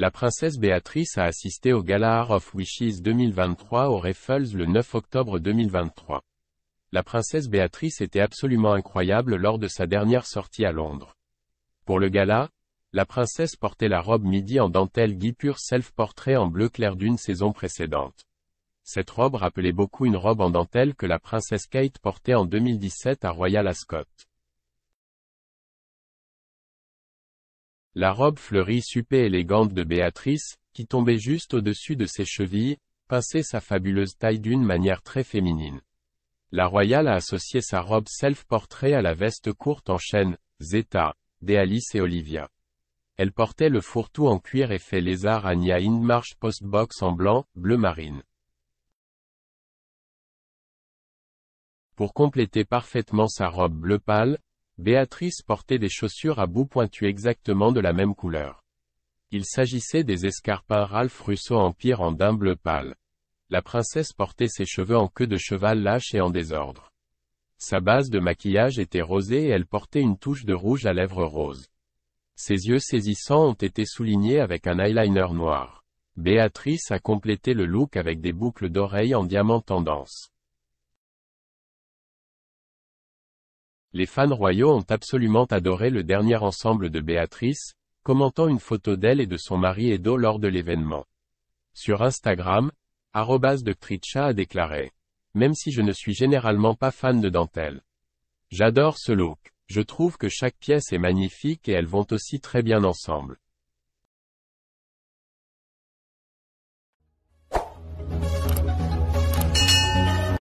La princesse Béatrice a assisté au Gala Art of Wishes 2023 au Raffles le 9 octobre 2023. La princesse Béatrice était absolument incroyable lors de sa dernière sortie à Londres. Pour le gala, la princesse portait la robe midi en dentelle Guy Self-Portrait en bleu clair d'une saison précédente. Cette robe rappelait beaucoup une robe en dentelle que la princesse Kate portait en 2017 à Royal Ascot. La robe fleurie super élégante de Béatrice, qui tombait juste au-dessus de ses chevilles, pinçait sa fabuleuse taille d'une manière très féminine. La royale a associé sa robe self-portrait à la veste courte en chêne, Zeta, d'Alice et Olivia. Elle portait le fourre-tout en cuir et fait lézard Anya post Postbox en blanc, bleu marine. Pour compléter parfaitement sa robe bleu pâle, Béatrice portait des chaussures à bout pointu exactement de la même couleur. Il s'agissait des escarpins Ralph Russo Empire en d'un bleu pâle. La princesse portait ses cheveux en queue de cheval lâche et en désordre. Sa base de maquillage était rosée et elle portait une touche de rouge à lèvres roses. Ses yeux saisissants ont été soulignés avec un eyeliner noir. Béatrice a complété le look avec des boucles d'oreilles en diamant tendance. Les fans royaux ont absolument adoré le dernier ensemble de Béatrice, commentant une photo d'elle et de son mari Edo lors de l'événement. Sur Instagram, arrobas de a déclaré. Même si je ne suis généralement pas fan de dentelle. J'adore ce look. Je trouve que chaque pièce est magnifique et elles vont aussi très bien ensemble.